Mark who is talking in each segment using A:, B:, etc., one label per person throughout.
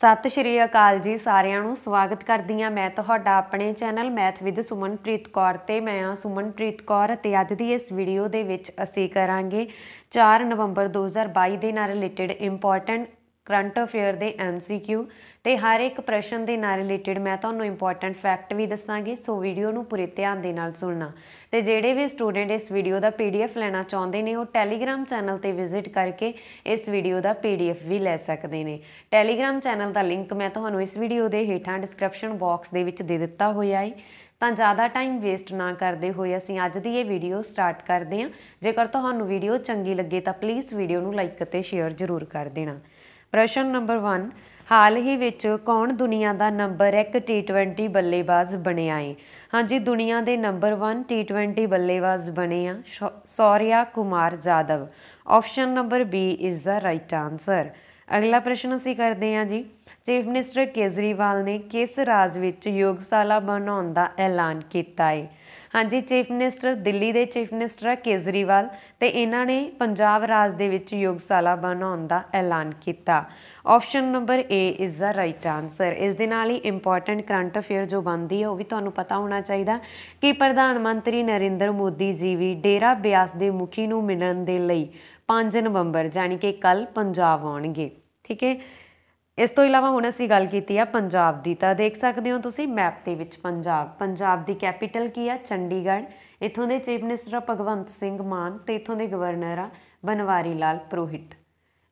A: ਸਤਿ ਸ਼੍ਰੀ ਅਕਾਲ ਜੀ ਸਾਰਿਆਂ ਨੂੰ ਸਵਾਗਤ ਕਰਦੀ ਆ ਮੈਂ ਤੁਹਾਡਾ ਆਪਣੇ channel math with Sumanpreet Kaur ਤੇ ਮੈਂ ਆ ਸੁਮਨਪ੍ਰੀਤ ਕੌਰ ਤੇ ਅੱਜ ਦੀ ਇਸ ਵੀਡੀਓ ਦੇ ਵਿੱਚ ਅਸੀਂ ਕਰਾਂਗੇ 4 ਨਵੰਬਰ 2022 ਦੇ ਨਾਲ ਰਿਲੇਟਡ ਇੰਪੋਰਟੈਂਟ ਕਰੰਟ ਅਫੇਅਰ ਦੇ ਐਮਸੀਕਿਊ ਤੇ ਹਰ ਇੱਕ ਪ੍ਰਸ਼ਨ ਦੇ ਨਾਲ ਰਿਲੇਟਡ ਮੈਂ ਤੁਹਾਨੂੰ ਇੰਪੋਰਟੈਂਟ ਫੈਕਟ ਵੀ ਦੱਸਾਂਗੀ ਸੋ ਵੀਡੀਓ ਨੂੰ ਪੂਰੇ ਧਿਆਨ ਦੇ ਨਾਲ ਸੁਣਨਾ ਤੇ ਜਿਹੜੇ ਵੀ ਸਟੂਡੈਂਟ ਇਸ ਵੀਡੀਓ ਦਾ ਪੀਡੀਐਫ ਲੈਣਾ ਚਾਹੁੰਦੇ ਨੇ ਉਹ ਟੈਲੀਗ੍ਰam ਚੈਨਲ ਤੇ ਵਿਜ਼ਿਟ ਕਰਕੇ ਇਸ ਵੀਡੀਓ ਦਾ ਪੀਡੀਐਫ ਵੀ ਲੈ ਸਕਦੇ ਨੇ ਟੈਲੀਗ੍ਰam ਚੈਨਲ ਦਾ ਲਿੰਕ ਮੈਂ ਤੁਹਾਨੂੰ ਇਸ ਵੀਡੀਓ ਦੇ ਹੇਠਾਂ ਡਿਸਕ੍ਰਿਪਸ਼ਨ ਬਾਕਸ ਦੇ ਵਿੱਚ ਦੇ ਦਿੱਤਾ ਹੋਇਆ ਹੈ ਤਾਂ ਜ਼ਿਆਦਾ ਟਾਈਮ ਵੇਸਟ ਨਾ ਕਰਦੇ ਹੋਏ ਅਸੀਂ ਅੱਜ ਦੀ ਇਹ ਵੀਡੀਓ ਸਟਾਰਟ ਕਰਦੇ ਹਾਂ ਜੇਕਰ ਤੁਹਾਨੂੰ ਵੀਡੀਓ ਚੰਗੀ ਲੱਗੇ ਤਾਂ ਪਲੀਜ਼ ਵੀਡੀਓ ਨੂੰ ਲਾਈਕ ਅਤੇ ਸ਼ੇਅਰ ਜ਼ਰੂਰ ਕਰ ਦੇਣਾ ਪ੍ਰਸ਼ਨ ਨੰਬਰ 1 ਹਾਲ ਹੀ ਵਿੱਚ ਕੌਣ ਦੁਨੀਆ ਦਾ ਨੰਬਰ 1 T20 ਬੱਲੇਬਾਜ਼ ਬਣਿਆ ਹੈ ਹਾਂਜੀ ਦੁਨੀਆ ਦੇ ਨੰਬਰ 1 T20 ਬੱਲੇਬਾਜ਼ ਬਣੇ ਆ Surya Kumar Yadav option number B is the right answer ਅਗਲਾ ਪ੍ਰਸ਼ਨ ਅਸੀਂ ਕਰਦੇ ਹਾਂ ਜੀ ਚੀਫ ਮਿਨਿਸਟਰ ਕੇਜਰੀਵਾਲ ਨੇ ਕਿਸ ਰਾਜ ਵਿੱਚ ਯੋਗਸ਼ਾਲਾ ਬਣਾਉਣ ਦਾ ਐਲਾਨ ਕੀਤਾ ਹੈ ਹਾਂਜੀ ਚੀਫ ਮਿਨਿਸਟਰ ਦਿੱਲੀ ਦੇ ਚੀਫ ਮਿਨਿਸਟਰ ਹੈ ਕੇਜਰੀਵਾਲ ਤੇ ਇਹਨਾਂ ਨੇ ਪੰਜਾਬ ਰਾਜ ਦੇ ਵਿੱਚ ਯੋਗਸ਼ਾਲਾ ਬਣਾਉਣ ਦਾ ਐਲਾਨ ਕੀਤਾ option number A is the right answer ਇਸ ਦੇ ਨਾਲ ਹੀ ਇੰਪੋਰਟੈਂਟ ਕਰੰਟ ਅਫੇਅਰ ਜੋ ਬੰਦੀ ਹੈ ਉਹ ਵੀ ਤੁਹਾਨੂੰ ਪਤਾ ਹੋਣਾ ਚਾਹੀਦਾ ਕਿ ਪ੍ਰਧਾਨ ਮੰਤਰੀ ਨਰਿੰਦਰ ਮੋਦੀ ਜੀ ਵੀ ਡੇਰਾ ਬਿਆਸ ਦੇ ਮੁਖੀ ਨੂੰ ਮਿਲਣ ਦੇ ਲਈ 5 ਨਵੰਬਰ ਯਾਨੀ ਕਿ ਕੱਲ ਪੰਜਾਬ ਆਉਣਗੇ ਠੀਕ ਹੈ ਇਸ ਤੋਂ ਇਲਾਵਾ ਹੁਣ ਅਸੀਂ ਗੱਲ ਕੀਤੀ ਆ ਪੰਜਾਬ ਦੀ ਤਾਂ ਦੇਖ ਸਕਦੇ ਹੋ ਤੁਸੀਂ ਮੈਪ ਦੇ ਵਿੱਚ ਪੰਜਾਬ ਪੰਜਾਬ ਦੀ ਕੈਪੀਟਲ ਕੀ ਆ ਚੰਡੀਗੜ੍ਹ ਇੱਥੋਂ ਦੇ ਚੀਫ ਮਿਨਿਸਟਰ ਭਗਵੰਤ ਸਿੰਘ ਮਾਨ ਤੇ ਇੱਥੋਂ ਦੇ ਗਵਰਨਰ ਆ ਬਨਵਾਰੀ ਲਾਲ ਪ੍ਰੋਹਿਤ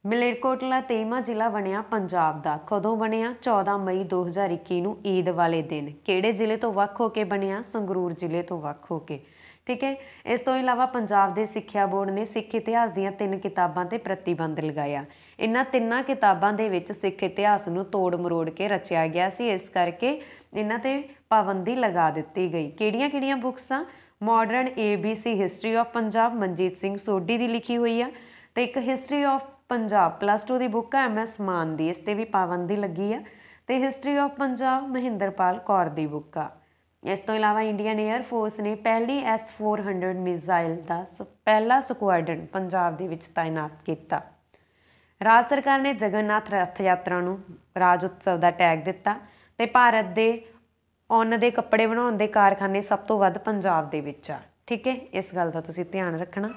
A: ਮਲੇਰਕੋਟਲਾ ਤੇਮਾ ਜ਼ਿਲ੍ਹਾ ਬਣਿਆ ਪੰਜਾਬ ਦਾ ਕਦੋਂ ਬਣਿਆ 14 ਮਈ 2021 ਨੂੰ ਈਦ ਵਾਲੇ ਦਿਨ ਕਿਹੜੇ ਜ਼ਿਲ੍ਹੇ ਤੋਂ ਵੱਖ ਹੋ ਕੇ ਬਣਿਆ ਸੰਗਰੂਰ ਜ਼ਿਲ੍ਹੇ ਤੋਂ ਵੱਖ ਹੋ ਕੇ ਠੀਕ ਹੈ ਇਸ ਤੋਂ ਇਲਾਵਾ ਪੰਜਾਬ ਦੇ ਸਿੱਖਿਆ ਬੋਰਡ ਨੇ ਸਿੱਖ ਇਤਿਹਾਸ ਦੀਆਂ ਤਿੰਨ ਕਿਤਾਬਾਂ ਤੇ ਪ੍ਰਤੀਬੰਧ ਲਗਾਇਆ ਇਹਨਾਂ ਤਿੰਨਾਂ ਕਿਤਾਬਾਂ ਦੇ ਵਿੱਚ ਸਿੱਖ ਇਤਿਹਾਸ ਨੂੰ ਤੋੜ ਮਰੋੜ ਕੇ ਰਚਿਆ ਗਿਆ ਸੀ ਇਸ ਕਰਕੇ ਇਹਨਾਂ ਤੇ ਪਾਬੰਦੀ ਲਗਾ ਦਿੱਤੀ ਗਈ ਕਿਹੜੀਆਂ-ਕਿਹੜੀਆਂ ਬੁੱਕਸ ਆ modern ABC history of Punjab Manjit Singh Sodhi ਦੀ ਲਿਖੀ ਹੋਈ ਆ ਤੇ ਇੱਕ ਹਿਸਟਰੀ ਆਫ ਪੰਜਾਬ ਪਲੱਸ 2 ਦੀ ਬੁੱਕ ਐਮ ਐਸ ਮਾਨ ਦੀ ਇਸ ਤੇ ਵੀ ਪਾਬੰਦੀ ਲੱਗੀ ਆ ਤੇ ਹਿਸਟਰੀ ਆਫ ਪੰਜਾਬ ਮਹਿੰਦਰਪਾਲ ਕੌਰ ਦੀ ਬੁੱਕ ਆ ਇਸ ਤੋਂ ਇਲਾਵਾ ਇੰਡੀਅਨ 에ਅਰ ਫੋਰਸ ਨੇ ਪਹਿਲੀ S400 ਮਿਜ਼ਾਈਲ ਦਾ ਪਹਿਲਾ ਸਕੁਆਡਰਨ ਪੰਜਾਬ ਦੇ ਵਿੱਚ ਤਾਇਨਾਤ ਕੀਤਾ ਰਾਜ ਸਰਕਾਰ ਨੇ ਜਗਨਨਾਥ ਰਥ ਯਾਤਰਾ ਨੂੰ ਰਾਜ ਉਤਸਵ ਦਾ ਟੈਗ ਦਿੱਤਾ ਤੇ ਭਾਰਤ ਦੇ ਉਨ ਦੇ ਕੱਪੜੇ ਬਣਾਉਣ ਦੇ ਕਾਰਖਾਨੇ ਸਭ ਤੋਂ ਵੱਧ ਪੰਜਾਬ ਦੇ ਵਿੱਚ ਆ ਠੀਕ ਹੈ ਇਸ ਗੱਲ ਦਾ ਤੁਸੀਂ ਧਿਆਨ ਰੱਖਣਾ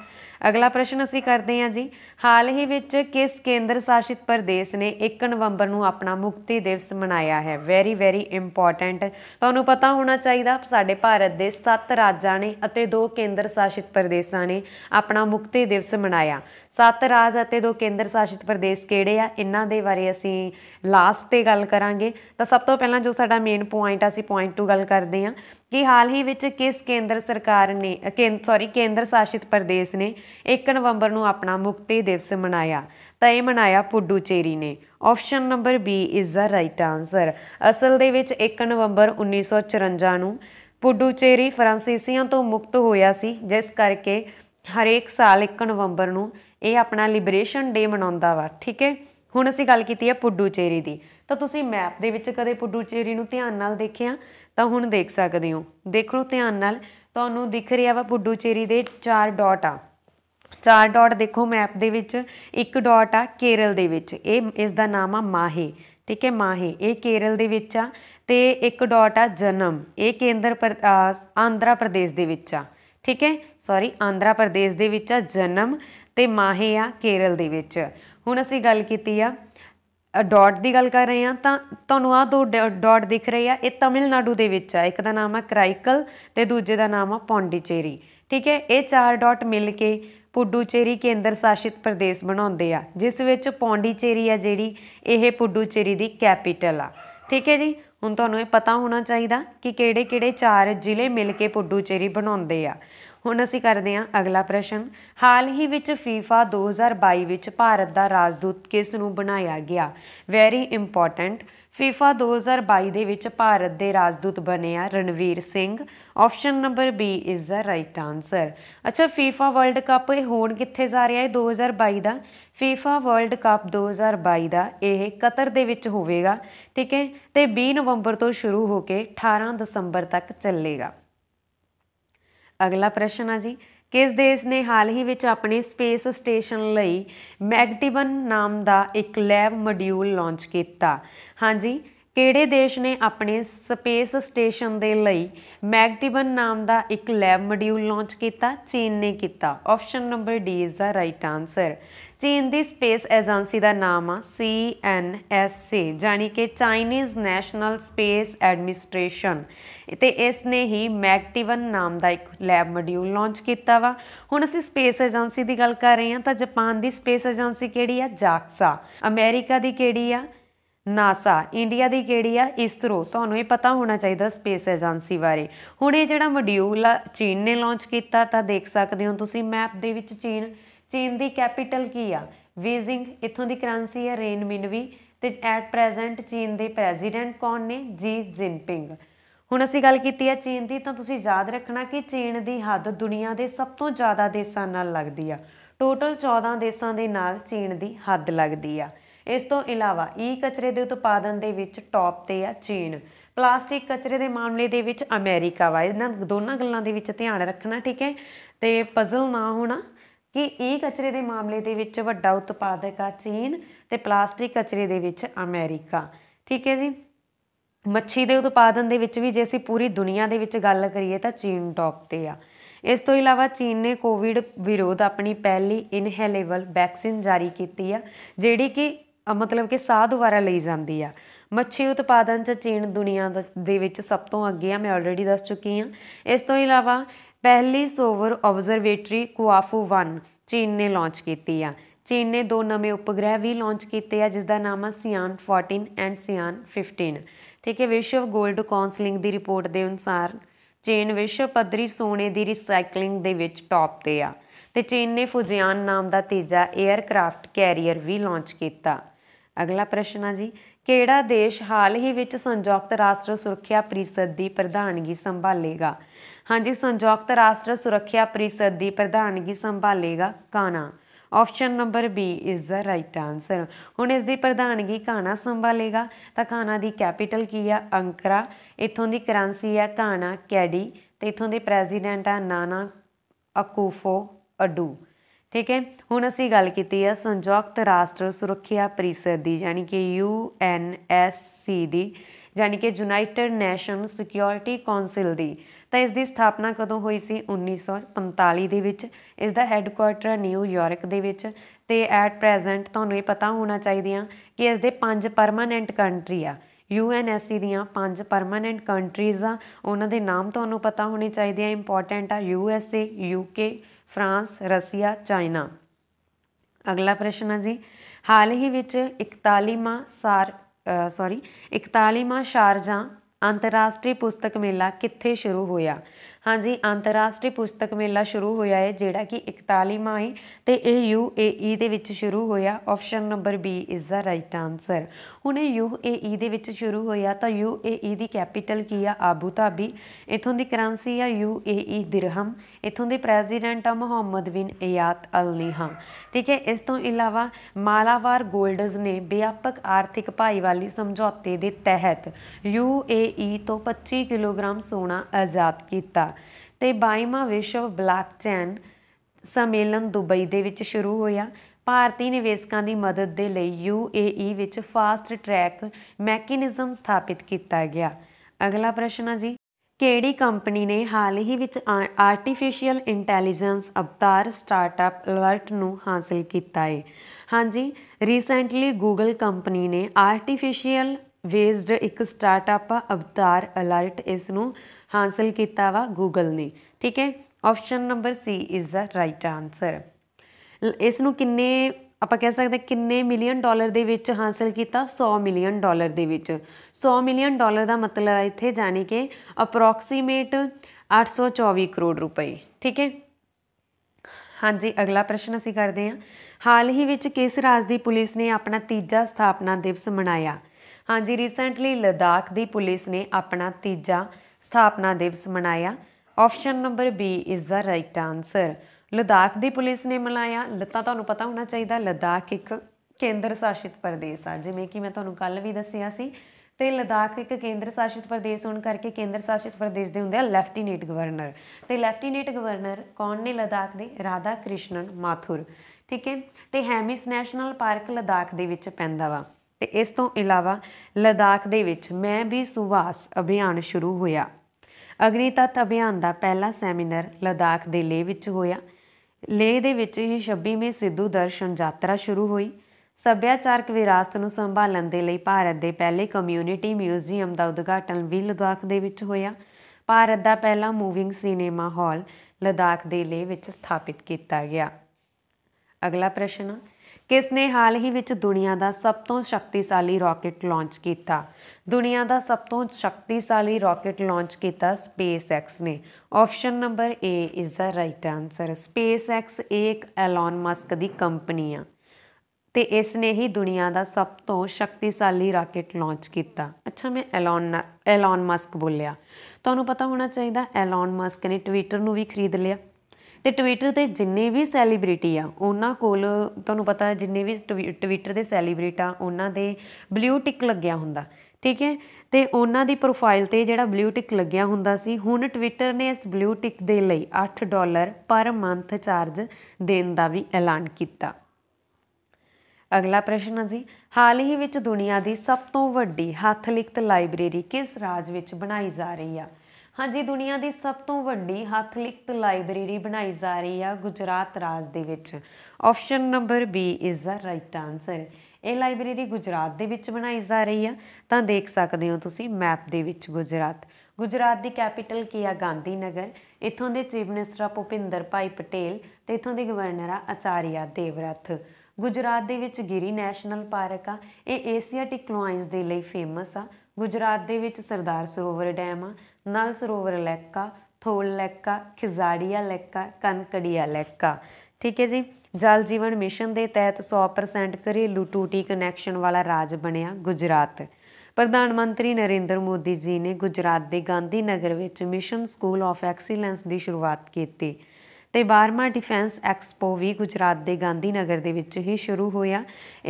A: ਅਗਲਾ ਪ੍ਰਸ਼ਨ ਅਸੀਂ ਕਰਦੇ ਹਾਂ ਜੀ ਹਾਲ ਹੀ ਵਿੱਚ ਕਿਸ ਕੇਂਦਰ ਸ਼ਾਸਿਤ ਪ੍ਰਦੇਸ਼ ਨੇ 1 ਨਵੰਬਰ ਨੂੰ ਆਪਣਾ ਮੁਕਤੀ ਦਿਵਸ ਮਨਾਇਆ ਹੈ ਵੈਰੀ ਵੈਰੀ ਇੰਪੋਰਟੈਂਟ ਤੁਹਾਨੂੰ ਪਤਾ ਹੋਣਾ ਚਾਹੀਦਾ ਸਾਡੇ ਭਾਰਤ ਦੇ 7 ਰਾਜਾਂ ਨੇ ਅਤੇ 2 ਕੇਂਦਰ ਸ਼ਾਸਿਤ ਪ੍ਰਦੇਸ਼ਾਂ ਨੇ ਆਪਣਾ ਮੁਕਤੀ ਦਿਵਸ ਮਨਾਇਆ ਸੱਤ ਰਾਜ ਅਤੇ ਦੋ ਕੇਂਦਰ ਸ਼ਾਸਿਤ ਪ੍ਰਦੇਸ਼ ਕਿਹੜੇ ਆ ਇਹਨਾਂ ਦੇ ਬਾਰੇ ਅਸੀਂ ਲਾਸਟ ਤੇ ਗੱਲ ਕਰਾਂਗੇ ਤਾਂ ਸਭ ਤੋਂ ਪਹਿਲਾਂ ਜੋ ਸਾਡਾ ਮੇਨ ਪੁਆਇੰਟ ਆ ਸੀ ਪੁਆਇੰਟ 2 ਗੱਲ ਕਰਦੇ ਆ ਕਿ ਹਾਲ ਹੀ ਵਿੱਚ ਕਿਸ ਕੇਂਦਰ ਸਰਕਾਰ ਨੇ ਸੌਰੀ ਕੇਂਦਰ ਸ਼ਾਸਿਤ ਪ੍ਰਦੇਸ਼ ਨੇ 1 ਨਵੰਬਰ ਨੂੰ ਆਪਣਾ ਮੁਕਤੀ ਦਿਵਸ ਮਨਾਇਆ ਤਾਂ ਇਹ ਮਨਾਇਆ ਪੁੱਡੂਚੇਰੀ ਨੇ option number B is the right answer ਅਸਲ ਦੇ ਵਿੱਚ 1 ਨਵੰਬਰ 1954 ਨੂੰ ਪੁੱਡੂਚੇਰੀ ਫਰਾਂਸੀਸੀਆਂ ਤੋਂ ਮੁਕਤ ਹੋਇਆ ਸੀ ਜਿਸ ਕਰਕੇ ਹਰੇਕ ਸਾਲ 1 ਨਵੰਬਰ ਨੂੰ ਇਹ ਆਪਣਾ ਲਿਬਰੇਸ਼ਨ ਡੇ ਮਨਾਉਂਦਾ ਵਾ ਠੀਕ ਹੈ ਹੁਣ ਅਸੀਂ ਗੱਲ ਕੀਤੀ ਹੈ ਪੁੱਡੂਚੇਰੀ ਦੀ ਤਾਂ ਤੁਸੀਂ ਮੈਪ ਦੇ ਵਿੱਚ ਕਦੇ ਪੁੱਡੂਚੇਰੀ ਨੂੰ ਧਿਆਨ ਨਾਲ ਦੇਖਿਆ ਤਾਂ ਹੁਣ ਦੇਖ ਸਕਦੇ ਹੋ ਦੇਖ ਲਓ ਧਿਆਨ ਨਾਲ ਤੁਹਾਨੂੰ ਦਿਖ ਰਿਹਾ ਵਾ ਪੁੱਡੂਚੇਰੀ ਦੇ ਚਾਰ ਡਾਟ ਆ ਚਾਰ ਡਾਟ ਦੇਖੋ ਮੈਪ ਦੇ ਵਿੱਚ ਇੱਕ ਡਾਟ ਆ ਕੇਰਲ ਦੇ ਵਿੱਚ ਇਹ ਇਸ ਦਾ ਨਾਮ ਆ ਮਾਹੇ ਠੀਕ ਹੈ ਮਾਹੇ ਇਹ ਕੇਰਲ ਦੇ ਵਿੱਚ ਆ ਤੇ ਇੱਕ ਡਾਟ ਆ ਜਨਮ ਇਹ ਕੇਂਦਰ ਆਂਧਰਾ ਪ੍ਰਦੇਸ਼ ਦੇ ਵਿੱਚ ਆ ਠੀਕ ਹੈ ਸੌਰੀ ਆਂਧਰਾ ਪ੍ਰਦੇਸ਼ ਦੇ ਵਿੱਚ ਆ ਜਨਮ ਤੇ ਮਾਹੇ ਆ ਕੇਰਲ ਦੇ ਵਿੱਚ ਹੁਣ ਅਸੀਂ ਗੱਲ ਕੀਤੀ ਆ ਡਾਟ ਦੀ ਗੱਲ ਕਰ ਰਹੇ ਆ ਤਾਂ ਤੁਹਾਨੂੰ ਆ ਦੋ ਡਾਟ ਦਿਖ ਰਹੇ ਆ ਇਹ ਤਾਮਿਲਨਾਡੂ ਦੇ ਵਿੱਚ ਆ ਇੱਕ ਦਾ ਨਾਮ ਆ ਕ੍ਰਾਈਕਲ ਤੇ ਦੂਜੇ ਦਾ ਨਾਮ ਆ ਪੌਂਡੀਚੇਰੀ ਠੀਕ ਹੈ ਇਹ ਚਾਰ ਡਾਟ ਮਿਲ ਕੇ ਪੁੱਡੂਚੇਰੀ ਕੇਂਦਰ ਸ਼ਾਸਿਤ ਪ੍ਰਦੇਸ਼ ਬਣਾਉਂਦੇ ਆ ਜਿਸ ਵਿੱਚ ਪੌਂਡੀਚੇਰੀ ਆ ਜਿਹੜੀ ਇਹ ਪੁੱਡੂਚੇਰੀ ਦੀ ਕੈਪੀਟਲ ਆ ਠੀਕ ਹੈ ਜੀ ਹੁਣ ਤੁਹਾਨੂੰ ਇਹ ਪਤਾ ਹੋਣਾ ਚਾਹੀਦਾ ਕਿ ਕਿਹੜੇ-ਕਿਹੜੇ ਚਾਰ ਜ਼ਿਲ੍ਹੇ ਮਿਲ ਕੇ ਪੁੱਡੂਚੇਰੀ ਬਣਾਉਂਦੇ ਆ ਹੁਣ ਅਸੀਂ ਕਰਦੇ ਹਾਂ ਅਗਲਾ ਪ੍ਰਸ਼ਨ ਹਾਲ ਹੀ ਵਿੱਚ FIFA 2022 ਵਿੱਚ ਭਾਰਤ ਦਾ ਰਾਜਦੂਤ ਕਿਸ ਨੂੰ ਬਣਾਇਆ ਗਿਆ ਵੈਰੀ ਇੰਪੋਰਟੈਂਟ FIFA 2022 ਦੇ ਵਿੱਚ ਭਾਰਤ ਦੇ ਰਾਜਦੂਤ ਬਣੇ ਆ Ranveer Singh option number B is the right answer ਅੱਛਾ FIFA ਵਰਲਡ ਕੱਪ ਇਹ ਹੋਣ ਕਿੱਥੇ ਜਾ ਰਿਹਾ ਹੈ 2022 ਦਾ FIFA ਵਰਲਡ ਕੱਪ 2022 ਦਾ ਇਹ ਕਤਰ ਦੇ ਵਿੱਚ ਹੋਵੇਗਾ ਠੀਕ ਹੈ ਤੇ 20 ਨਵੰਬਰ ਤੋਂ ਸ਼ੁਰੂ ਹੋ ਕੇ 18 ਦਸੰਬਰ ਤੱਕ ਚੱਲੇਗਾ ਅਗਲਾ ਪ੍ਰਸ਼ਨ ਆ ਜੀ ਕਿਸ ਦੇਸ਼ ਨੇ ਹਾਲ ਹੀ ਵਿੱਚ ਆਪਣੇ ਸਪੇਸ ਸਟੇਸ਼ਨ ਲਈ ਮੈਗਟਿਵਨ ਨਾਮ ਦਾ ਇੱਕ ਲੈਬ ਮੋਡਿਊਲ ਲਾਂਚ ਕੀਤਾ ਹਾਂਜੀ ਕਿਹੜੇ ਦੇਸ਼ ਨੇ ਆਪਣੇ ਸਪੇਸ ਸਟੇਸ਼ਨ ਦੇ ਲਈ ਮੈਗਟਿਵਨ ਨਾਮ ਦਾ ਇੱਕ ਲੈਬ ਮੋਡਿਊਲ ਲਾਂਚ ਕੀਤਾ ਚੀਨ ਨੇ ਕੀਤਾ option number D is the right answer ਚੀਨ ਦੀ ਸਪੇਸ ਏਜੰਸੀ ਦਾ ਨਾਮ ਆ CNSA ਜਾਨੀ ਕਿ ਚਾਈਨੀਜ਼ ਨੈਸ਼ਨਲ ਸਪੇਸ ਐਡਮਿਨਿਸਟ੍ਰੇਸ਼ਨ ਤੇ ਇਸ ਨੇ ਹੀ ਮੈਕਟਿਵਨ ਨਾਮ ਦਾ ਇੱਕ ਲੈਬ ਮੋਡਿਊਲ ਲਾਂਚ ਕੀਤਾ ਵਾ ਹੁਣ ਅਸੀਂ ਸਪੇਸ ਏਜੰਸੀ ਦੀ ਗੱਲ ਕਰ ਰਹੇ ਹਾਂ ਤਾਂ ਜਾਪਾਨ ਦੀ ਸਪੇਸ ਏਜੰਸੀ ਕਿਹੜੀ ਆ ਜਾਕਸਾ ਅਮਰੀਕਾ ਦੀ ਕਿਹੜੀ ਆ ਨਾਸਾ ਇੰਡੀਆ ਦੀ ਕਿਹੜੀ ਆ ਇਸਰੋ ਤੁਹਾਨੂੰ ਇਹ ਪਤਾ ਹੋਣਾ ਚਾਹੀਦਾ ਸਪੇਸ ਏਜੰਸੀ ਬਾਰੇ ਹੁਣ ਇਹ ਜਿਹੜਾ ਮੋਡਿਊਲ ਆ ਚੀਨ ਨੇ ਲਾਂਚ ਕੀਤਾ ਤਾਂ ਦੇਖ ਸਕਦੇ ਹੋ ਤੁਸੀਂ ਮੈਪ ਦੇ ਵਿੱਚ ਚੀਨ ਚੀਨ ਦੀ ਕੈਪੀਟਲ ਕੀ ਆ ਬੀਜ਼ਿੰਗ ਇਥੋਂ ਦੀ ਕਰੰਸੀ ਹੈ ਰੇਨ ਤੇ ਐਟ ਪ੍ਰੈਜ਼ੈਂਟ ਚੀਨ ਦੇ ਪ੍ਰੈਜ਼ੀਡੈਂਟ ਕੌਣ ਨੇ ਜੀ ਜਿਨਪਿੰਗ ਹੁਣ ਅਸੀਂ ਗੱਲ ਕੀਤੀ ਹੈ ਚੀਨ ਦੀ ਤਾਂ ਤੁਸੀਂ ਯਾਦ ਰੱਖਣਾ ਕਿ ਚੀਨ ਦੀ ਹੱਦ ਦੁਨੀਆ ਦੇ ਸਭ ਤੋਂ ਜ਼ਿਆਦਾ ਦੇਸ਼ਾਂ ਨਾਲ ਲੱਗਦੀ ਆ ਟੋਟਲ 14 ਦੇਸ਼ਾਂ ਦੇ ਨਾਲ ਚੀਨ ਦੀ ਹੱਦ ਲੱਗਦੀ ਆ ਇਸ ਤੋਂ ਇਲਾਵਾ ਈ e ਕਚਰੇ ਦੇ ਉਤਪਾਦਨ ਦੇ ਵਿੱਚ ਟੌਪ ਤੇ ਆ ਚੀਨ ਪਲਾਸਟਿਕ ਕਚਰੇ ਦੇ ਮਾਮਲੇ ਦੇ ਵਿੱਚ ਅਮਰੀਕਾ ਵਾ ਇਹਨਾਂ ਦੋਨਾਂ ਗੱਲਾਂ ਦੇ ਵਿੱਚ ਧਿਆਨ ਰੱਖਣਾ ਠੀਕ ਹੈ ਤੇ ਪਜ਼ਲ ਨਾ ਹੋਣਾ ਕਿ ਇਹ ਕਚਰੇ ਦੇ ਮਾਮਲੇ ਦੇ ਵਿੱਚ ਵੱਡਾ ਉਤਪਾਦਕ ਆ ਚੀਨ ਤੇ ਪਲਾਸਟਿਕ ਕਚਰੇ ਦੇ ਵਿੱਚ ਅਮਰੀਕਾ ਠੀਕ ਹੈ ਜੀ ਮੱਛੀ ਦੇ ਉਤਪਾਦਨ ਦੇ ਵਿੱਚ ਵੀ ਜੇ ਅਸੀਂ ਪੂਰੀ ਦੁਨੀਆ ਦੇ ਵਿੱਚ ਗੱਲ ਕਰੀਏ ਤਾਂ ਚੀਨ ਟੌਪ ਤੇ ਆ ਇਸ ਤੋਂ ਇਲਾਵਾ ਚੀਨ ਨੇ ਕੋਵਿਡ ਵਿਰੋਧ ਆਪਣੀ ਪਹਿਲੀ ਇਨਹੇਲੇਬਲ ਵੈਕਸੀਨ ਜਾਰੀ ਕੀਤੀ ਆ ਜਿਹੜੀ ਕਿ ਮਤਲਬ ਕਿ ਸਾਹ ਦੁਆਰਾ ਲਈ ਜਾਂਦੀ ਆ ਮੱਛੀ ਉਤਪਾਦਨ 'ਚ ਚੀਨ ਦੁਨੀਆ ਦੇ ਵਿੱਚ ਸਭ ਤੋਂ ਅੱਗੇ ਆ ਮੈਂ ਆਲਰੇਡੀ ਦੱਸ ਚੁੱਕੀ ਆ ਇਸ ਤੋਂ ਇਲਾਵਾ ਪਹਿਲੀ ਸੋਵਰ ਆਬਜ਼ਰਵੇਟਰੀ ਕੁਆਫੂ 1 ਚੀਨ ਨੇ ਲਾਂਚ ਕੀਤੀ ਆ ਚੀਨ ਨੇ ਦੋ ਨਵੇਂ ਉਪਗ੍ਰਹਿ ਵੀ ਲਾਂਚ ਕੀਤੇ ਆ ਜਿਸ ਦਾ ਨਾਮ ਆ ਸਿਆਨ 14 ਐਂਡ ਸਿਆਨ 15 ਠੀਕ ਹੈ ਵਿਸ਼ਵ 골ਡ ਕਾਉਂਸਲਿੰਗ ਦੀ ਰਿਪੋਰਟ ਦੇ ਅਨੁਸਾਰ ਚੀਨ ਵਿਸ਼ਵ ਪੱਧਰੀ ਸੋਨੇ ਦੀ ਰੀਸਾਈਕਲਿੰਗ ਦੇ ਵਿੱਚ ਟੌਪ ਤੇ ਆ ਤੇ ਚੀਨ ਨੇ ਫੁਜਿਆਨ ਨਾਮ ਦਾ ਤੀਜਾ 에ਅਰਕ੍ਰਾਫਟ ਕੈਰੀਅਰ ਵੀ ਲਾਂਚ ਕੀਤਾ ਅਗਲਾ ਪ੍ਰਸ਼ਨ ਆ ਜੀ ਕਿਹੜਾ ਦੇਸ਼ ਹਾਲ ਹੀ ਵਿੱਚ ਸੰਯੁਕਤ ਰਾਸ਼ਟਰ ਸੁਰੱਖਿਆ ਪ੍ਰੀਸ਼ਦ ਦੀ ਪ੍ਰਧਾਨਗੀ ਸੰਭਾਲੇਗਾ ਹਾਂਜੀ ਸੰਯੁਕਤ ਰਾਸ਼ਟਰ ਸੁਰੱਖਿਆ ਪਰਿਸ਼ਦ ਦੀ ਪ੍ਰਧਾਨਗੀ ਸੰਭਾਲੇਗਾ Ghana option number B is the right answer ਹੁਣ ਇਸ ਦੀ ਪ੍ਰਧਾਨਗੀ ਕਾਨਾ ਸੰਭਾਲੇਗਾ ਤਾਂ ਕਾਨਾ ਦੀ ਕੈਪੀਟਲ ਕੀ ਆ ਅੰਕਰਾ ਇਥੋਂ ਦੀ ਕਰੰਸੀ ਆ ਕਾਨਾ ਕੈਡੀ ਤੇ ਇਥੋਂ ਦੇ ਪ੍ਰੈਜ਼ੀਡੈਂਟ ਆ ਨਾਨਾ ਅਕੂਫੋ ਅਡੂ ਠੀਕ ਹੈ ਹੁਣ ਅਸੀਂ ਗੱਲ ਕੀਤੀ ਆ ਸੰਯੁਕਤ ਰਾਸ਼ਟਰ ਸੁਰੱਖਿਆ ਪਰਿਸ਼ਦ ਦੀ ਯਾਨੀ ਕਿ UNSC ਦੀ ਯਾਨੀ ਕਿ ਯੂਨਾਈਟਿਡ ਨੇਸ਼ਨ ਸਿਕਿਉਰਿਟੀ ਕਾਉਂਸਲ ਦੀ ਤਾਂ ਇਸ ਦੀ ਸਥਾਪਨਾ ਕਦੋਂ ਹੋਈ ਸੀ 1945 ਦੇ ਵਿੱਚ ਇਸ ਦਾ ਹੈੱਡਕੁਆਰਟਰ ਨਿਊਯਾਰਕ ਦੇ ਵਿੱਚ ਤੇ ਐਟ ਪ੍ਰੈਜ਼ੈਂਟ ਤੁਹਾਨੂੰ ਇਹ ਪਤਾ ਹੋਣਾ ਚਾਹੀਦੀਆਂ ਕਿ ਇਸ ਦੇ ਪੰਜ ਪਰਮਨੈਂਟ ਕੰਟਰੀ ਆ ਯੂਐਨਐਸਸੀ ਦੀਆਂ ਪੰਜ ਪਰਮਨੈਂਟ ਕੰਟਰੀਜ਼ ਆ ਉਹਨਾਂ ਦੇ ਨਾਮ ਤੁਹਾਨੂੰ ਪਤਾ ਹੋਣੇ ਚਾਹੀਦੇ ਆ ਇੰਪੋਰਟੈਂਟ ਆ USA UK France Russia China ਅਗਲਾ ਪ੍ਰਸ਼ਨ ਆ ਜੀ ਹਾਲ ਹੀ ਵਿੱਚ 41ਵਾਂ ਸਾਰ ਸੌਰੀ 41ਵਾਂ ਸ਼ਾਰਜਾਂ ਅੰਤਰਰਾਸ਼ਟਰੀ ਪੁਸਤਕ ਮੇਲਾ ਕਿੱਥੇ ਸ਼ੁਰੂ ਹੋਇਆ ਹਾਂਜੀ ਅੰਤਰਰਾਸ਼ਟਰੀ ਪੁਸਤਕ ਮੇਲਾ ਸ਼ੁਰੂ ਹੋਇਆ ਹੈ ਜਿਹੜਾ ਕਿ 41ਵਾਂ ਹੈ ਤੇ ਇਹ ਯੂਏਈ ਦੇ ਵਿੱਚ ਸ਼ੁਰੂ ਹੋਇਆ option number B is the right answer ਹੁਣ ਇਹ ਯੂਏਈ ਦੇ ਵਿੱਚ ਸ਼ੁਰੂ ਹੋਇਆ ਤਾਂ ਯੂਏਈ ਦੀ ਕੈਪੀਟਲ ਕੀ ਆ ਆਬੂ ਧਾਬੀ ਇਥੋਂ ਦੀ ਕਰੰਸੀ ਆ ਯੂਏਈ ਦਿਰਹਮ ਇਥੋਂ ਦੇ ਪ੍ਰੈਜ਼ੀਡੈਂਟ ਆ ਮੁਹੰਮਦ ਬਿਨ ਇਯਾਤ ਅਲ ਨਿਹਾ ਠੀਕ ਹੈ ਇਸ ਤੋਂ ਇਲਾਵਾ ਮਾਲਾਵਾਰ ਗੋਲਡਜ਼ ਨੇ ਵਿਆਪਕ ਆਰਥਿਕ ਭਾਈਵਾਲੀ ਸਮਝੌਤੇ ਦੇ ਤਹਿਤ ਯੂਏਈ ਤੋਂ 25 ਕਿਲੋਗ੍ਰਾਮ ਸੋਨਾ ਆਜ਼ਾਦ ਕੀਤਾ ਤੇ 22ਵਾਂ ਵਿਸ਼ਵ ਬਲਾਕਚੇਨ ਸੰਮੇਲਨ ਦੁਬਈ ਦੇ ਵਿੱਚ ਸ਼ੁਰੂ ਹੋਇਆ ਭਾਰਤੀ ਨਿਵੇਸ਼ਕਾਂ ਦੀ ਮਦਦ ਦੇ ਲਈ UAE ਵਿੱਚ ਫਾਸਟ ਟਰੈਕ ਮੈਕੈਨਿਜ਼ਮ ਸਥਾਪਿਤ ਕੀਤਾ ਗਿਆ ਅਗਲਾ ਪ੍ਰਸ਼ਨ ਹੈ ਜੀ ਕਿਹੜੀ ਕੰਪਨੀ ਨੇ ਹਾਲ ਹੀ ਵਿੱਚ artificial intelligence avatar startup Alter ਨੂੰ ਹਾਸਲ ਕੀਤਾ ਹੈ ਹਾਂਜੀ ਰੀਸੈਂਟਲੀ ਗੂਗਲ ਕੰਪਨੀ ਨੇ ਆਰਟੀਫੀਸ਼ੀਅਲ ਵੇਸਡ ਇੱਕ ਸਟਾਰਟਅਪ ਆ ਅਵਤਾਰ ਅਲਰਟ ਇਸ ਨੂੰ ਹਾਸਲ ਕੀਤਾ ਵਾ ਗੂਗਲ ਨੇ ਠੀਕ ਹੈ option number C is the right answer ਇਸ ਨੂੰ ਕਿੰਨੇ ਆਪਾਂ ਕਹਿ ਸਕਦੇ ਕਿੰਨੇ ਮਿਲੀਅਨ ਡਾਲਰ ਦੇ ਵਿੱਚ ਹਾਸਲ ਕੀਤਾ 100 ਮਿਲੀਅਨ ਡਾਲਰ ਦੇ ਵਿੱਚ 100 ਮਿਲੀਅਨ ਡਾਲਰ ਦਾ ਮਤਲਬ ਹੈ ਇੱਥੇ ਜਾਣੀ ਕਿ ਅਪਰੋਕਸੀਮੇਟ 824 ਕਰੋੜ ਰੁਪਏ ਠੀਕ ਹੈ ਹਾਂਜੀ ਅਗਲਾ ਪ੍ਰਸ਼ਨ ਅਸੀਂ ਕਰਦੇ ਹਾਂ ਹਾਲ ਹੀ ਵਿੱਚ ਕਿਸ ਰਾਜ ਦੀ ਪੁਲਿਸ ਨੇ ਆਪਣਾ ਤੀਜਾ ਸਥਾਪਨਾ ਦਿਵਸ ਮਨਾਇਆ ਹਾਂਜੀ ਰੀਸੈਂਟਲੀ ਲਦਾਖ ਦੀ ਪੁਲਿਸ ਨੇ ਆਪਣਾ ਤੀਜਾ ਸਥਾਪਨਾ ਦਿਵਸ ਮਨਾਇਆ option number B is the right answer Ladakh ਦੀ ਪੁਲਿਸ ਨੇ ਮਨਾਇਆ ਲੱਤਾ ਤੁਹਾਨੂੰ ਪਤਾ ਹੋਣਾ ਚਾਹੀਦਾ ਲਦਾਖ ਇੱਕ ਕੇਂਦਰ ਸ਼ਾਸਿਤ ਪ੍ਰਦੇਸ਼ ਆ ਜਿਵੇਂ ਕਿ ਮੈਂ ਤੁਹਾਨੂੰ ਕੱਲ ਵੀ ਦੱਸਿਆ ਸੀ ਤੇ ਲਦਾਖ ਇੱਕ ਕੇਂਦਰ ਸ਼ਾਸਿਤ ਪ੍ਰਦੇਸ਼ ਹੋਣ ਕਰਕੇ ਕੇਂਦਰ ਸ਼ਾਸਿਤ ਪ੍ਰਦੇਸ਼ ਦੇ ਹੁੰਦੇ ਆ ਲੈਫਟੀਨੈਂਟ ਗਵਰਨਰ ਤੇ ਲੈਫਟੀਨੈਂਟ ਗਵਰਨਰ ਕੌਣ ਨੇ ਲਦਾਖ ਦੇ ਰਾਧਾ ਕ੍ਰਿਸ਼ਨਨ ਮਾਥੁਰ ਠੀਕ ਹੈ ਤੇ ਹੈਮਿਸ ਨੈਸ਼ਨਲ ਪਾਰਕ ਲਦਾਖ ਦੇ ਵਿੱਚ ਪੈਂਦਾ ਵਾ ਤੇ ਇਸ ਤੋਂ ਇਲਾਵਾ ਲਦਾਖ ਦੇ ਵਿੱਚ ਮੈਂ ਵੀ ਸੁਵਾਸ ਅਭਿਆਨ ਸ਼ੁਰੂ ਹੋਇਆ ਅਗਨੀ ਤਤ ਅਭਿਆਨ ਦਾ ਪਹਿਲਾ ਸੈਮੀਨਾਰ ਲਦਾਖ ਦੇ ਲੇ ਵਿੱਚ ਹੋਇਆ ਲੇ ਦੇ ਵਿੱਚ ਹੀ 26ਵੇਂ ਸਿੱਧੂ ਦਰਸ਼ਨ ਯਾਤਰਾ ਸ਼ੁਰੂ ਹੋਈ ਸੱਭਿਆਚਾਰਕ ਵਿਰਾਸਤ ਨੂੰ ਸੰਭਾਲਣ ਦੇ ਲਈ ਭਾਰਤ ਦੇ ਪਹਿਲੇ ਕਮਿਊਨਿਟੀ ਮਿਊਜ਼ੀਅਮ ਦਾ ਉਦਘਾਟਨ ਵੀ ਲਦਾਖ ਦੇ ਵਿੱਚ ਹੋਇਆ ਭਾਰਤ ਦਾ ਪਹਿਲਾ ਮੂਵਿੰਗ ਸਿਨੇਮਾ ਹਾਲ ਲਦਾਖ ਦੇ ਲੇ ਵਿੱਚ ਸਥਾਪਿਤ ਕੀਤਾ ਗਿਆ ਅਗਲਾ ਪ੍ਰਸ਼ਨ ਕਿਸ ਨੇ ਹਾਲ ਹੀ ਵਿੱਚ ਦੁਨੀਆ ਦਾ ਸਭ ਤੋਂ ਸ਼ਕਤੀਸ਼ਾਲੀ ਰਾਕੇਟ ਲਾਂਚ ਕੀਤਾ ਦੁਨੀਆ ਦਾ ਸਭ ਤੋਂ ਸ਼ਕਤੀਸ਼ਾਲੀ ਰਾਕੇਟ ਲਾਂਚ ਕੀਤਾ ਸਪੇਸਐਕਸ ਨੇ option number A is the right answer SpaceX ਇੱਕ ਐਲਨ ਮਸਕ ਦੀ ਕੰਪਨੀ ਆ ਤੇ ਇਸ ਨੇ ਹੀ ਦੁਨੀਆ ਦਾ ਸਭ ਤੋਂ ਸ਼ਕਤੀਸ਼ਾਲੀ ਰਾਕੇਟ ਲਾਂਚ ਕੀਤਾ ਅੱਛਾ ਮੈਂ ਐਲਨ ਐਲਨ ਮਸਕ ਬੋਲਿਆ ਤੁਹਾਨੂੰ ਪਤਾ ਹੋਣਾ ਚਾਹੀਦਾ ਐਲਨ ਮਸਕ ਨੇ ਟਵਿੱਟਰ ਨੂੰ ਵੀ ਖਰੀਦ ਲਿਆ ਤੇ ਟਵਿੱਟਰ ਤੇ ਜਿੰਨੇ ਵੀ ਸੈਲੀਬ੍ਰਿਟੀ ਆ ਉਹਨਾਂ ਕੋਲ ਤੁਹਾਨੂੰ ਪਤਾ ਜਿੰਨੇ ਵੀ ਟਵਿੱਟਰ ਦੇ ਸੈਲੀਬ੍ਰਿਟ ਆ ਉਹਨਾਂ ਦੇ ਬਲੂ ਟਿਕ ਲੱਗਿਆ ਹੁੰਦਾ ਠੀਕ ਹੈ ਤੇ ਉਹਨਾਂ ਦੀ ਪ੍ਰੋਫਾਈਲ ਤੇ ਜਿਹੜਾ ਬਲੂ ਟਿਕ ਲੱਗਿਆ ਹੁੰਦਾ ਸੀ ਹੁਣ ਟਵਿੱਟਰ ਨੇ ਇਸ ਬਲੂ ਟਿਕ ਦੇ ਲਈ 8 ਡਾਲਰ ਪਰ ਮੰਥ ਚਾਰਜ ਦੇਣ ਦਾ ਵੀ ਐਲਾਨ ਕੀਤਾ ਅਗਲਾ ਪ੍ਰਸ਼ਨ ਹੈ ਜੀ ਹਾਲ ਹੀ ਵਿੱਚ ਦੁਨੀਆ ਦੀ ਸਭ ਤੋਂ ਵੱਡੀ ਹੱਥ ਲਿਖਤ ਲਾਇਬ੍ਰੇਰੀ ਕਿਸ ਰਾਜ ਵਿੱਚ ਬਣਾਈ ਜਾ ਰਹੀ ਆ ਹਾਂਜੀ ਦੁਨੀਆ ਦੀ ਸਭ ਤੋਂ ਵੱਡੀ ਹੱਥ ਲਿਖਤ ਲਾਇਬ੍ਰੇਰੀ ਬਣਾਈ ਜਾ ਰਹੀ ਆ ਗੁਜਰਾਤ ਰਾਜ ਦੇ ਵਿੱਚ option number B is the right answer ਇਹ ਲਾਇਬ੍ਰੇਰੀ ਗੁਜਰਾਤ ਦੇ ਵਿੱਚ ਬਣਾਈ ਜਾ ਰਹੀ ਆ ਤਾਂ ਦੇਖ ਸਕਦੇ ਹੋ ਤੁਸੀਂ ਮੈਪ ਦੇ ਵਿੱਚ ਗੁਜਰਾਤ ਗੁਜਰਾਤ ਦੀ ਕੈਪੀਟਲ ਕੀ ਆ ਗਾਂਧੀ ਨਗਰ ਇੱਥੋਂ ਦੇ ਚੀਫ ਮਿਨਿਸਟਰ ਭੁਪਿੰਦਰ ਭਾਈ ਪਟੇਲ ਤੇ ਇੱਥੋਂ ਦੇ ਗਵਰਨਰ ਆ ਆਚਾਰੀਆ ਦੇਵਰਥ ਗੁਜਰਾਤ ਦੇ ਵਿੱਚ ਗਿਰੀ ਨੈਸ਼ਨਲ ਪਾਰਕ ਆ ਇਹ ਏਸ਼ੀਆਟਿਕ ਕਲੋਇਨਸ ਦੇ ਲਈ ਫੇਮਸ ਆ ਗੁਜਰਾਤ ਦੇ ਵਿੱਚ ਸਰਦਾਰ ਸਰੋਵਰ ਡੈਮ ਆ ਨਲ ਸਰੋਵਰ ਲੈਕਾ ਥੋਲ ਲੈਕਾ ਖਿਜ਼ਾੜੀਆ ਲੈਕਾ ਕਨਕੜੀਆ ਲੈਕਾ ਠੀਕ ਹੈ ਜੀ ਜਲ ਜੀਵਨ ਮਿਸ਼ਨ ਦੇ ਤਹਿਤ 100% ਘਰੇਲੂ ਟੂਟੀ ਕਨੈਕਸ਼ਨ ਵਾਲਾ ਰਾਜ ਬਣਿਆ ਗੁਜਰਾਤ ਪ੍ਰਧਾਨ ਮੰਤਰੀ ਨਰਿੰਦਰ ਮੋਦੀ ਜੀ ਨੇ ਗੁਜਰਾਤ ਦੇ ਗਾਂਧੀ ਨਗਰ ਵਿੱਚ ਮਿਸ਼ਨ ਸਕੂਲ ਆਫ ਐਕਸੀਲੈਂਸ ਦੀ ਸ਼ੁਰੂਆਤ ਕੀਤੀ ਤੇ 12ਵਾਂ ਡਿਫੈਂਸ ਐਕਸਪੋ ਵੀ ਗੁਜਰਾਤ ਦੇ ਗਾਂਧੀ ਨਗਰ ਦੇ ਵਿੱਚ ਹੀ ਸ਼ੁਰੂ ਹੋਇਆ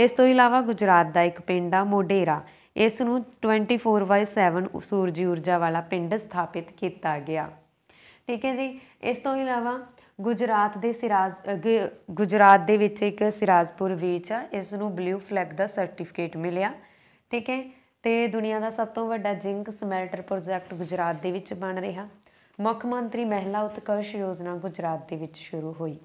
A: ਇਸ ਤੋਂ ਇਲਾਵਾ ਗੁਜਰਾਤ ਦਾ ਇੱਕ ਪਿੰਡ ਆ ਮੋਢੇਰਾ ਇਸ ਨੂੰ 24/7 ਸੂਰਜੀ ਊਰਜਾ ਵਾਲਾ ਪਿੰਡ ਸਥਾਪਿਤ ਕੀਤਾ ਗਿਆ ਠੀਕ ਹੈ ਜੀ ਇਸ ਤੋਂ ਇਲਾਵਾ ਗੁਜਰਾਤ ਦੇ ਸਿਰਾਜ ਗੁਜਰਾਤ ਦੇ ਵਿੱਚ ਇੱਕ ਸਿਰਾਜਪੁਰ ਵਿੱਚ ਇਸ ਨੂੰ ਬਲੂ ਫਲੈਗ ਦਾ ਸਰਟੀਫਿਕੇਟ ਮਿਲਿਆ ਠੀਕ ਹੈ ਤੇ ਦੁਨੀਆ ਦਾ ਸਭ ਤੋਂ ਵੱਡਾ ਜ਼ਿੰਕ ਸਮੈਲਟਰ ਪ੍ਰੋਜੈਕਟ ਗੁਜਰਾਤ ਦੇ ਵਿੱਚ ਬਣ ਰਿਹਾ ਮੁੱਖ ਮੰਤਰੀ ਮਹਿਲਾ ਉਤਕਰਸ਼ ਯੋਜਨਾ ਗੁਜਰਾਤ ਦੇ ਵਿੱਚ ਸ਼ੁਰੂ ਹੋਈ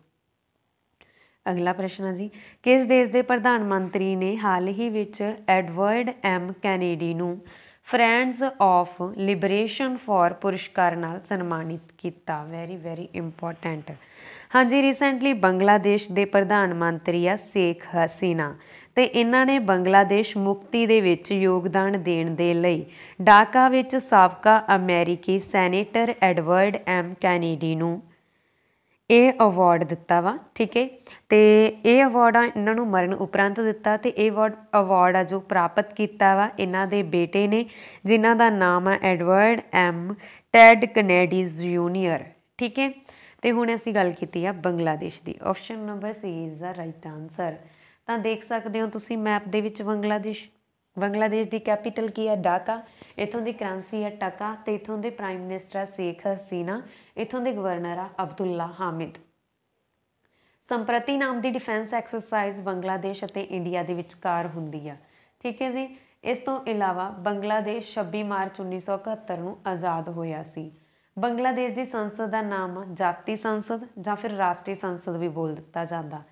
A: ਅਗਲਾ ਪ੍ਰਸ਼ਨ ਹੈ ਜੀ ਕਿਸ ਦੇਸ਼ ਦੇ ਪ੍ਰਧਾਨ ਮੰਤਰੀ ਨੇ ਹਾਲ ਹੀ ਵਿੱਚ ਐਡਵਰਡ ਐਮ ਕੈਨੇਡੀ ਨੂੰ ਫਰੈਂਡਸ ਆਫ ਲਿਬਰੇਸ਼ਨ ਫਾਰ ਪੁਰਸਕਾਰ ਨਾਲ ਸਨਮਾਨਿਤ ਕੀਤਾ ਵੈਰੀ ਵੈਰੀ ਇੰਪੋਰਟੈਂਟ ਹਾਂਜੀ ਰੀਸੈਂਟਲੀ ਬੰਗਲਾਦੇਸ਼ ਦੇ ਪ੍ਰਧਾਨ ਮੰਤਰੀ ਆ ਸ਼ੇਖ ਹਸੀਨਾ ਤੇ ਇਹਨਾਂ ਨੇ ਬੰਗਲਾਦੇਸ਼ ਮੁਕਤੀ ਦੇ ਵਿੱਚ ਯੋਗਦਾਨ ਦੇਣ ਦੇ ਲਈ ਡਾਕਾ ਵਿੱਚ ਸਾਬਕਾ ਅਮਰੀਕੀ ਸੈਨੇਟਰ ਐਡਵਰਡ ਐਮ ਕੈਨੇਡੀ ਨੂੰ ਇਹ ਅਵਾਰਡ ਦਿੱਤਾ ਵਾ ਠੀਕ ਹੈ ਤੇ ਇਹ ਅਵਾਰਡ ਇਹਨਾਂ ਨੂੰ ਮਰਨ ਉਪਰੰਤ ਦਿੱਤਾ ਤੇ ਇਹ ਅਵਾਰਡ ਅਵਾਰਡ ਆ ਜੋ ਪ੍ਰਾਪਤ ਕੀਤਾ ਵਾ ਇਹਨਾਂ ਦੇ ਬੇਟੇ ਨੇ ਜਿਨ੍ਹਾਂ ਦਾ ਨਾਮ ਆ Edward M Ted Kennedy's junior ਠੀਕ ਹੈ ਤੇ ਹੁਣ ਅਸੀਂ ਗੱਲ ਕੀਤੀ ਆ ਬੰਗਲਾਦੇਸ਼ ਦੀ option number C is the right answer ਤਾਂ ਦੇਖ ਸਕਦੇ ਹੋ ਤੁਸੀਂ ਮੈਪ ਦੇ ਵਿੱਚ ਬੰਗਲਾਦੇਸ਼ ਬੰਗਲਾਦੇਸ਼ ਦੀ ਕੈਪੀਟਲ ਕੀ ਹੈ ਢਾਕਾ ਇਥੋਂ ਦੀ ਕਰੰਸੀ ਹੈ ਟਕਾ ਤੇ ਇਥੋਂ ਦੇ ਪ੍ਰਾਈਮ ਮਿਨਿਸਟਰ ਆ ਸ਼ੇਖ ਹਸੀਨਾ ਇਥੋਂ ਦੇ ਗਵਰਨਰ ਆ ਅਬਦੁੱਲਾ ਹਾਮਿਦ ਸੰਪ੍ਰਤੀ ਨਾਮ ਦੀ ਡਿਫੈਂਸ ਐਕਸਰਸਾਈਜ਼ ਬੰਗਲਾਦੇਸ਼ ਅਤੇ ਇੰਡੀਆ ਦੇ ਵਿਚਕਾਰ ਹੁੰਦੀ ਆ ਠੀਕ ਹੈ ਜੀ ਇਸ ਤੋਂ ਇਲਾਵਾ ਬੰਗਲਾਦੇਸ਼ 26 ਮਾਰਚ 1971 ਨੂੰ ਆਜ਼ਾਦ ਹੋਇਆ ਸੀ ਬੰਗਲਾਦੇਸ਼ ਦੀ ਸੰਸਦ ਦਾ ਨਾਮ ਜਾਤੀ ਸੰਸਦ ਜਾਂ ਫਿਰ ਰਾਸ਼ਟਰੀ ਸੰਸਦ ਵੀ ਬੋਲ ਦਿੱਤਾ ਜਾਂਦਾ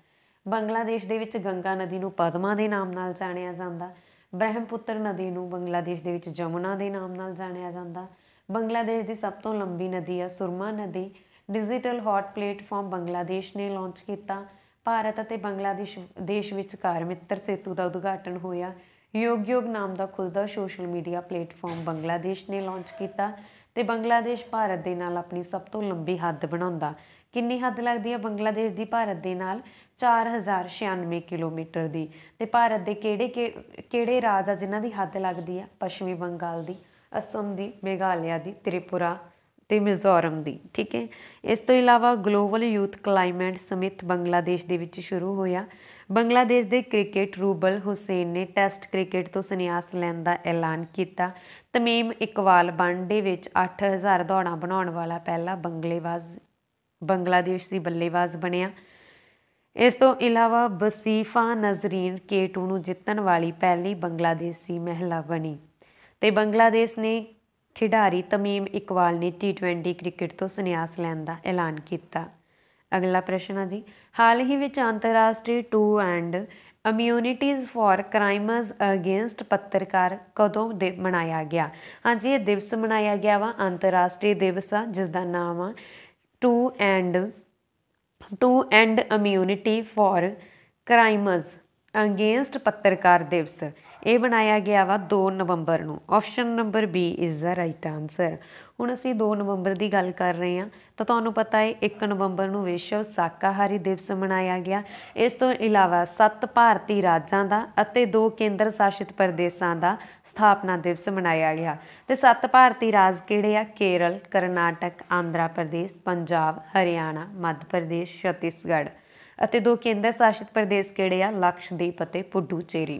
A: ਬੰਗਲਾਦੇਸ਼ ਦੇ ਵਿੱਚ ਗੰਗਾ ਨਦੀ ਨੂੰ ਪਦਮਾ ਦੇ ਨਾਮ ਨਾਲ ਜਾਣਿਆ ਜਾਂਦਾ ਬ੍ਰਹਮਪੁੱਤਰ ਨਦੀ ਨੂੰ ਬੰਗਲਾਦੇਸ਼ ਦੇ ਵਿੱਚ ਜਮੁਨਾ ਦੇ ਨਾਮ ਨਾਲ ਜਾਣਿਆ ਜਾਂਦਾ ਬੰਗਲਾਦੇਸ਼ ਦੀ ਸਭ ਤੋਂ ਲੰਬੀ ਨਦੀ ਹੈ ਸੁਰਮਾ ਨਦੀ ਡਿਜੀਟਲ ਹੌਟ ਪਲੇਟਫਾਰਮ ਬੰਗਲਾਦੇਸ਼ ਨੇ ਲਾਂਚ ਕੀਤਾ ਭਾਰਤ ਅਤੇ ਬੰਗਲਾਦੇਸ਼ ਦੇਸ਼ ਵਿਚਕਾਰ ਮਿੱਤਰ ਸੇਤੂ ਦਾ ਉਦਘਾਟਨ ਹੋਇਆ ਯੋਗ ਯੋਗ ਨਾਮ ਦਾ ਖੁੱਲਦਾ ਸੋਸ਼ਲ ਮੀਡੀਆ ਪਲੇਟਫਾਰਮ ਬੰਗਲਾਦੇਸ਼ ਨੇ ਲਾਂਚ ਕੀਤਾ ਤੇ ਬੰਗਲਾਦੇਸ਼ ਭਾਰਤ ਦੇ ਨਾਲ ਆਪਣੀ ਸਭ ਤੋਂ ਲੰਬੀ ਹੱਦ ਬਣਾਉਂਦਾ ਕਿੰਨੀ ਹੱਦ ਲੱਗਦੀ ਹੈ ਬੰਗਲਾਦੇਸ਼ ਦੀ ਭਾਰਤ ਦੇ ਨਾਲ 4096 ਕਿਲੋਮੀਟਰ ਦੀ ਤੇ ਭਾਰਤ ਦੇ ਕਿਹੜੇ ਕਿਹੜੇ ਰਾਜ ਆ ਜਿਨ੍ਹਾਂ ਦੀ ਹੱਦ ਲੱਗਦੀ ਹੈ ਪੱਛਮੀ ਬੰਗਾਲ ਦੀ ਅਸਮ ਦੀ ਮੇਘਾਲਿਆ ਦੀ ਤ੍ਰਿਪੁਰਾ ਤੇ ਮਿਜ਼ੋਰਮ ਦੀ ਠੀਕ ਹੈ ਇਸ ਤੋਂ ਇਲਾਵਾ global youth climate summit Bangladesh ਦੇ ਵਿੱਚ ਸ਼ੁਰੂ ਹੋਇਆ ਬੰਗਲਾਦੇਸ਼ ਦੇ ਕ੍ਰਿਕਟ ਰੂਬਲ ਹੁਸੈਨ ਨੇ ਟੈਸਟ ਕ੍ਰਿਕਟ ਤੋਂ ਸੰਨਿਆਸ ਲੈਣ ਦਾ ਐਲਾਨ ਕੀਤਾ ਤਮੀਮ ਇਕਵਾਲ ਵਨਡੇ ਵਿੱਚ 8000 ਦੌੜਾਂ ਬਣਾਉਣ ਵਾਲਾ ਪਹਿਲਾ ਬੰਗਲੇਵਾਜ਼ ਬੰਗਲਾਦੇਸ਼ ਦੀ ਬੱਲੇਬਾਜ਼ ਬਣਿਆ ਇਸ ਤੋਂ ਇਲਾਵਾ ਬਸੀਫਾ ਨਜ਼ਰੀਨ K2 ਨੂੰ ਜਿੱਤਣ ਵਾਲੀ ਪਹਿਲੀ ਬੰਗਲਾਦੇਸ਼ੀ ਮਹਿਲਾ ਬਣੀ ਤੇ ਬੰਗਲਾਦੇਸ਼ ਨੇ ਖਿਡਾਰੀ ਤਮੀਮ ਇਕਵਾਲ ਨੇ T20 ਕ੍ਰਿਕਟ ਤੋਂ ਸੰਨਿਆਸ ਲੈਣ ਦਾ ਐਲਾਨ ਕੀਤਾ ਅਗਲਾ ਪ੍ਰਸ਼ਨ ਹੈ ਜੀ ਹਾਲ ਹੀ ਵਿੱਚ ਅੰਤਰਰਾਸ਼ਟਰੀ to end immunities for crimes against ਪੱਤਰਕਾਰ ਕਦੋਂ ਦੇ ਮਨਾਇਆ ਗਿਆ ਹਾਂਜੀ ਇਹ ਦਿਵਸ ਮਨਾਇਆ ਗਿਆ ਵਾ ਅੰਤਰਰਾਸ਼ਟਰੀ ਦਿਵਸ ਆ ਜਿਸ ਦਾ ਨਾਮ ਆ to end to end immunity for crimes against ਪੱਤਰਕਾਰ ਦਿਵਸ ਇਹ ਬਣਾਇਆ ਗਿਆ ਵਾ 2 ਨਵੰਬਰ ਨੂੰ option number B is the right answer ਹੁਣ ਅਸੀਂ 2 ਨਵੰਬਰ ਦੀ ਗੱਲ ਕਰ ਰਹੇ ਹਾਂ ਤਾਂ ਤੁਹਾਨੂੰ ਪਤਾ ਹੈ 1 ਨਵੰਬਰ ਨੂੰ ਵਿਸ਼ਵ ਸ਼ਾਕਾਹਾਰੀ ਦਿਵਸ ਮਨਾਇਆ ਗਿਆ ਇਸ ਤੋਂ ਇਲਾਵਾ 7 ਭਾਰਤੀ ਰਾਜਾਂ ਦਾ ਅਤੇ 2 ਕੇਂਦਰ ਸ਼ਾਸਿਤ ਪ੍ਰਦੇਸ਼ਾਂ ਦਾ ਸਥਾਪਨਾ ਦਿਵਸ ਮਨਾਇਆ ਗਿਆ ਤੇ 7 ਭਾਰਤੀ ਰਾਜ ਕਿਹੜੇ ਆ ਕੇਰਲ ਕਰਨਾਟਕ ਆਂਧਰਾ ਪ੍ਰਦੇਸ਼ ਪੰਜਾਬ ਹਰਿਆਣਾ ਮੱਧ ਪ੍ਰਦੇਸ਼ ਛੱਤੀਸਗੜ੍ਹ ਅਤੇ ਦੋ ਕੇਂਦਰ ਸ਼ਾਸਿਤ ਪ੍ਰਦੇਸ਼ ਕਿਹੜੇ ਆ ਲਕਸ਼ਦੀਪ ਅਤੇ ਪੁੱਡੂਚੇਰੀ